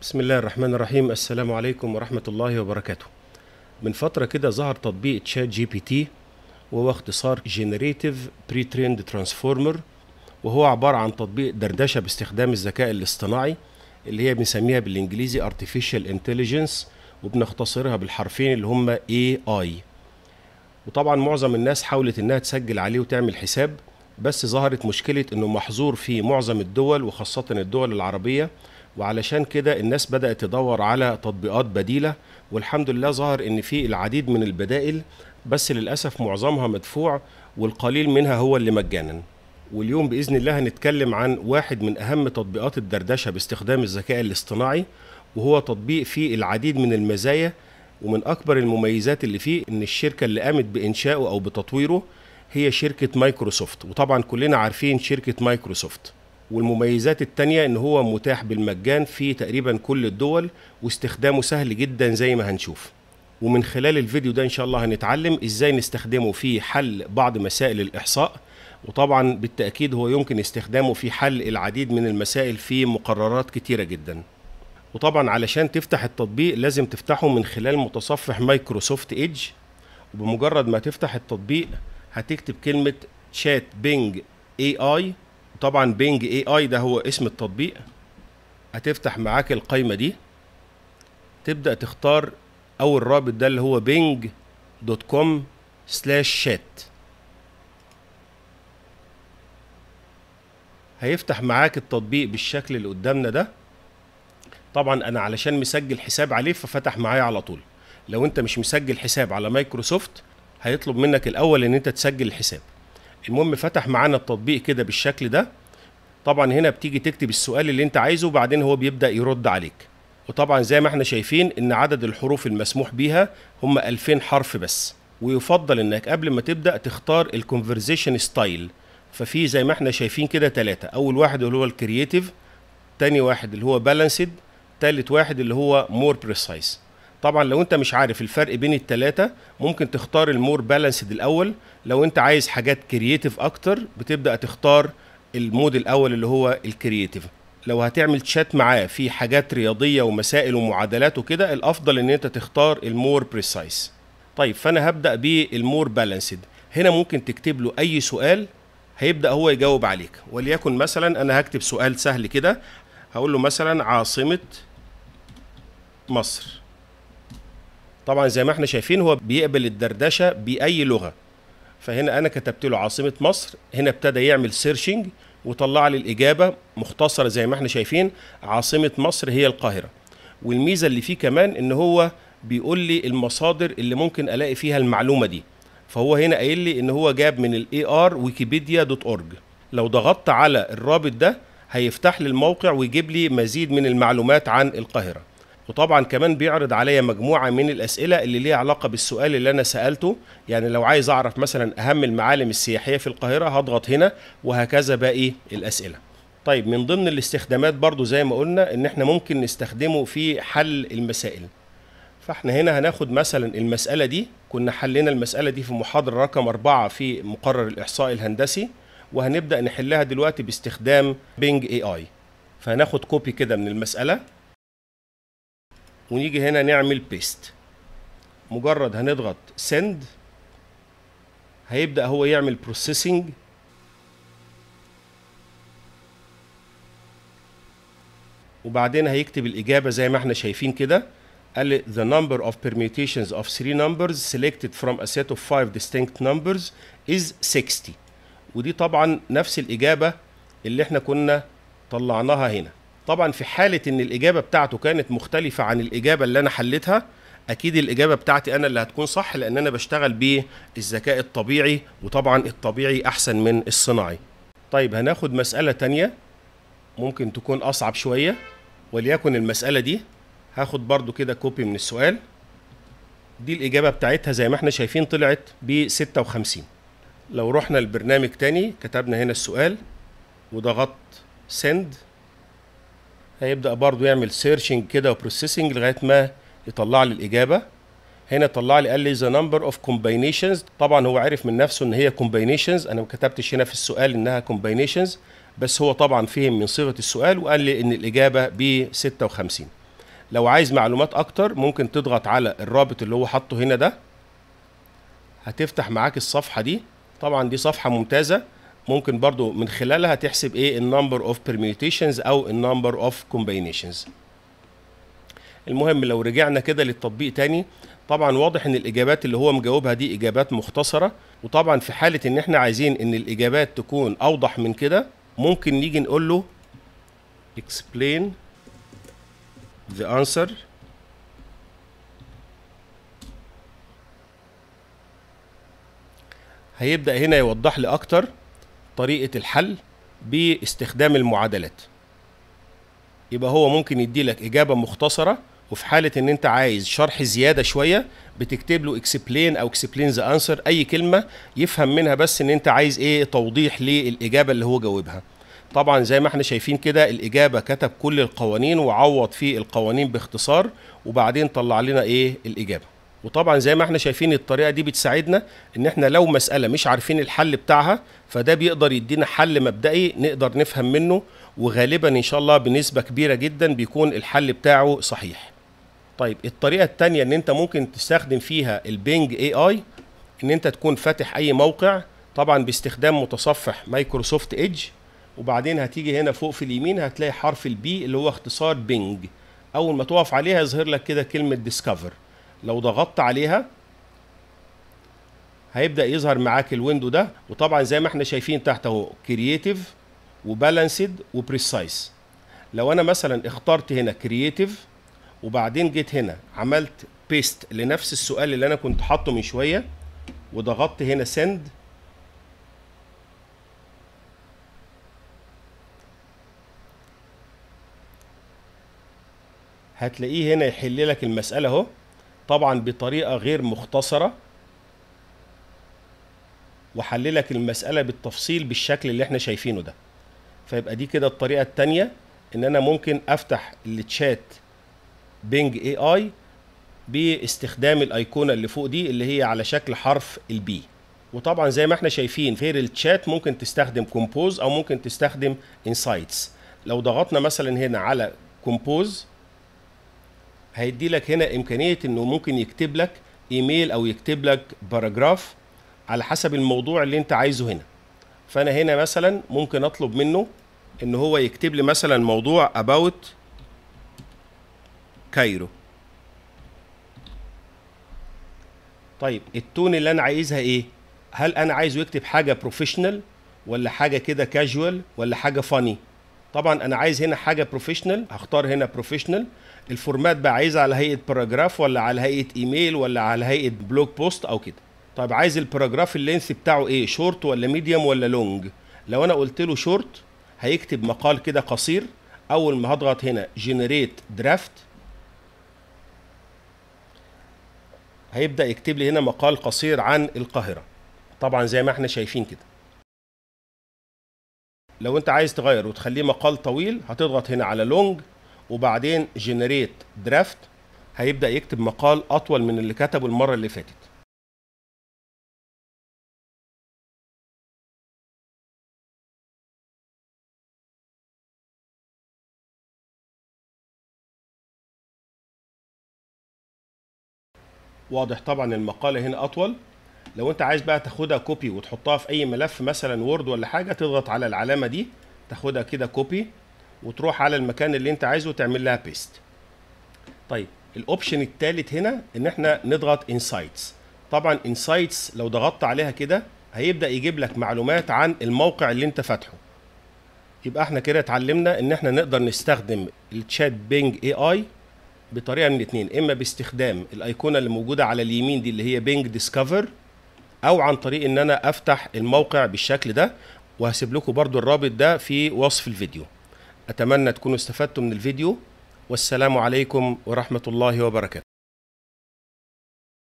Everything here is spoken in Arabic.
بسم الله الرحمن الرحيم السلام عليكم ورحمة الله وبركاته من فترة كده ظهر تطبيق تشات جي بي تي وهو اختصار جينيريتيف بري تريند ترانسفورمر وهو عبارة عن تطبيق دردشة باستخدام الذكاء الاصطناعي اللي هي بنسميها بالانجليزي ارتفيشال انتليجنس وبنختصرها بالحرفين اللي هما اي وطبعا معظم الناس حاولت انها تسجل عليه وتعمل حساب بس ظهرت مشكلة انه محظور في معظم الدول وخاصة الدول العربية وعلشان كده الناس بدأت تدور على تطبيقات بديلة والحمد لله ظهر إن في العديد من البدائل بس للأسف معظمها مدفوع والقليل منها هو اللي مجانا واليوم بإذن الله هنتكلم عن واحد من أهم تطبيقات الدردشة باستخدام الذكاء الاصطناعي وهو تطبيق فيه العديد من المزايا ومن أكبر المميزات اللي فيه إن الشركة اللي قامت بإنشائه أو بتطويره هي شركة مايكروسوفت وطبعا كلنا عارفين شركة مايكروسوفت والمميزات التانية ان هو متاح بالمجان في تقريبا كل الدول واستخدامه سهل جدا زي ما هنشوف ومن خلال الفيديو ده ان شاء الله هنتعلم ازاي نستخدمه في حل بعض مسائل الاحصاء وطبعا بالتاكيد هو يمكن استخدامه في حل العديد من المسائل في مقررات كتيره جدا وطبعا علشان تفتح التطبيق لازم تفتحه من خلال متصفح مايكروسوفت ايدج وبمجرد ما تفتح التطبيق هتكتب كلمه شات بينج اي اي طبعا بينج اي اي ده هو اسم التطبيق هتفتح معاك القايمه دي تبدا تختار اول رابط ده اللي هو بينج دوت كوم سلاش شات هيفتح معاك التطبيق بالشكل اللي قدامنا ده طبعا انا علشان مسجل حساب عليه ففتح معايا على طول لو انت مش مسجل حساب على مايكروسوفت هيطلب منك الاول ان انت تسجل الحساب المهم فتح معانا التطبيق كده بالشكل ده طبعا هنا بتيجي تكتب السؤال اللي انت عايزه وبعدين هو بيبدا يرد عليك وطبعا زي ما احنا شايفين ان عدد الحروف المسموح بيها هم 2000 حرف بس ويفضل انك قبل ما تبدا تختار الكونفرزيشن ستايل ففي زي ما احنا شايفين كده ثلاثة اول واحد اللي هو الكرييتيف تاني واحد اللي هو بالانسد تالت واحد اللي هو مور بريسايز طبعا لو انت مش عارف الفرق بين التلاتة ممكن تختار المور بالانسد الاول لو انت عايز حاجات كرييتيف اكتر بتبدا تختار المود الاول اللي هو الكرييتيف لو هتعمل تشات معاه في حاجات رياضيه ومسائل ومعادلات وكده الافضل ان انت تختار المور بريسايس طيب فانا هبدا بالمور بالانسد هنا ممكن تكتب له اي سؤال هيبدا هو يجاوب عليك وليكن مثلا انا هكتب سؤال سهل كده هقول له مثلا عاصمه مصر طبعا زي ما احنا شايفين هو بيقبل الدردشه باي لغه فهنا انا كتبت له عاصمه مصر هنا ابتدى يعمل سيرشنج وطلع لي الاجابه مختصره زي ما احنا شايفين عاصمه مصر هي القاهره والميزه اللي فيه كمان ان هو بيقول لي المصادر اللي ممكن الاقي فيها المعلومه دي فهو هنا قايل لي ان هو جاب من الاي ار ويكيبيديا دوت اورج لو ضغطت على الرابط ده هيفتح لي الموقع ويجيب لي مزيد من المعلومات عن القاهره وطبعا كمان بيعرض عليا مجموعه من الاسئله اللي ليها علاقه بالسؤال اللي انا سالته يعني لو عايز اعرف مثلا اهم المعالم السياحيه في القاهره هضغط هنا وهكذا باقي الاسئله طيب من ضمن الاستخدامات برضو زي ما قلنا ان احنا ممكن نستخدمه في حل المسائل فاحنا هنا هناخد مثلا المسألة دي كنا حلينا المسألة دي في محاضرة رقم أربعة في مقرر الإحصاء الهندسي وهنبدأ نحلها دلوقتي باستخدام بينج اي اي فهناخد كوبي كده من المسألة ونيجي هنا نعمل بيست مجرد هنضغط سند هيبدأ هو يعمل بروسيسنج وبعدين هيكتب الإجابة زي ما احنا شايفين كده قال لي the number of permutations of three numbers selected from a set of five distinct numbers is 60 ودي طبعا نفس الإجابة اللي احنا كنا طلعناها هنا طبعا في حاله ان الاجابه بتاعته كانت مختلفه عن الاجابه اللي انا حلتها اكيد الاجابه بتاعتي انا اللي هتكون صح لان انا بشتغل بالذكاء الطبيعي وطبعا الطبيعي احسن من الصناعي طيب هناخد مساله تانية ممكن تكون اصعب شويه وليكن المساله دي هاخد برضو كده كوبي من السؤال دي الاجابه بتاعتها زي ما احنا شايفين طلعت ب 56 لو رحنا لبرنامج تاني كتبنا هنا السؤال وضغطت سند هيبدا برضو يعمل سيرشنج كده وبروسيسنج لغايه ما يطلع لي الاجابه هنا طلع لي قال لي ذا نمبر اوف كومباينيشنز طبعا هو عارف من نفسه ان هي كومباينيشنز انا ما كتبتش هنا في السؤال انها كومباينيشنز بس هو طبعا فهم من صيغه السؤال وقال لي ان الاجابه ب 56 لو عايز معلومات اكتر ممكن تضغط على الرابط اللي هو حاطه هنا ده هتفتح معاك الصفحه دي طبعا دي صفحه ممتازه ممكن برضو من خلالها تحسب ايه النمبر اوف permutations او النمبر اوف combinations المهم لو رجعنا كده للتطبيق تاني طبعا واضح ان الاجابات اللي هو مجاوبها دي اجابات مختصره وطبعا في حاله ان احنا عايزين ان الاجابات تكون اوضح من كده ممكن نيجي نقول له explain the answer هيبدا هنا يوضح لي اكتر طريقه الحل باستخدام المعادلات يبقى هو ممكن يديلك اجابه مختصره وفي حاله ان انت عايز شرح زياده شويه بتكتب له اكسبلين او اكسبلين ذا انسر اي كلمه يفهم منها بس ان انت عايز ايه توضيح للاجابه اللي هو جاوبها طبعا زي ما احنا شايفين كده الاجابه كتب كل القوانين وعوض في القوانين باختصار وبعدين طلع لنا ايه الاجابه وطبعا زي ما احنا شايفين الطريقه دي بتساعدنا ان احنا لو مساله مش عارفين الحل بتاعها فده بيقدر يدينا حل مبدئي نقدر نفهم منه وغالبا ان شاء الله بنسبه كبيره جدا بيكون الحل بتاعه صحيح طيب الطريقه الثانيه ان انت ممكن تستخدم فيها البينج اي اي ان انت تكون فاتح اي موقع طبعا باستخدام متصفح مايكروسوفت ايدج وبعدين هتيجي هنا فوق في اليمين هتلاقي حرف البي اللي هو اختصار بينج اول ما تقف عليه هيظهر لك كده كلمه ديسكفر لو ضغطت عليها هيبدا يظهر معاك الويندو ده وطبعا زي ما احنا شايفين تحت اهو كرييتيف وبالانسد وبريسايز لو انا مثلا اخترت هنا كرييتيف وبعدين جيت هنا عملت بيست لنفس السؤال اللي انا كنت حاطه من شويه وضغطت هنا سند هتلاقيه هنا يحل لك المساله اهو طبعا بطريقه غير مختصره وحللك المساله بالتفصيل بالشكل اللي احنا شايفينه ده فيبقى دي كده الطريقه الثانيه ان انا ممكن افتح التشات بينج اي اي باستخدام الايقونه اللي فوق دي اللي هي على شكل حرف البي وطبعا زي ما احنا شايفين غير التشات ممكن تستخدم كومبوز او ممكن تستخدم انسايتس لو ضغطنا مثلا هنا على كومبوز هيدي لك هنا امكانيه انه ممكن يكتب لك ايميل او يكتب لك باراجراف على حسب الموضوع اللي انت عايزه هنا فانا هنا مثلا ممكن اطلب منه ان هو يكتب لي مثلا موضوع about كايرو طيب التون اللي انا عايزها ايه هل انا عايزه يكتب حاجه بروفيشنال ولا حاجه كده كاجوال ولا حاجه فاني طبعا انا عايز هنا حاجه بروفيشنال هختار هنا بروفيشنال الفورمات بقى عايزها على هيئه باراجراف ولا على هيئه ايميل ولا على هيئه بلوج بوست او كده طيب عايز الباراجراف اللينث بتاعه ايه شورت ولا ميديوم ولا لونج لو انا قلت له شورت هيكتب مقال كده قصير اول ما هضغط هنا جنريت درافت هيبدا يكتب لي هنا مقال قصير عن القاهره طبعا زي ما احنا شايفين كده لو انت عايز تغير وتخليه مقال طويل هتضغط هنا على لونج وبعدين جنريت درافت هيبدا يكتب مقال اطول من اللي كتبه المره اللي فاتت واضح طبعا المقاله هنا اطول لو انت عايز بقى تاخدها كوبي وتحطها في اي ملف مثلا وورد ولا حاجه تضغط على العلامه دي تاخدها كده كوبي وتروح على المكان اللي انت عايزه تعمل لها بيست طيب الاوبشن الثالث هنا ان احنا نضغط انسايتس طبعا انسايتس لو ضغطت عليها كده هيبدا يجيب لك معلومات عن الموقع اللي انت فاتحه يبقى احنا كده اتعلمنا ان احنا نقدر نستخدم التشات بينج اي اي بطريقه من الاثنين اما باستخدام الايقونه اللي موجوده على اليمين دي اللي هي بينج ديسكفر او عن طريق ان انا افتح الموقع بالشكل ده وهسيب لكم برضو الرابط ده في وصف الفيديو اتمنى تكونوا استفدتم من الفيديو والسلام عليكم ورحمه الله وبركاته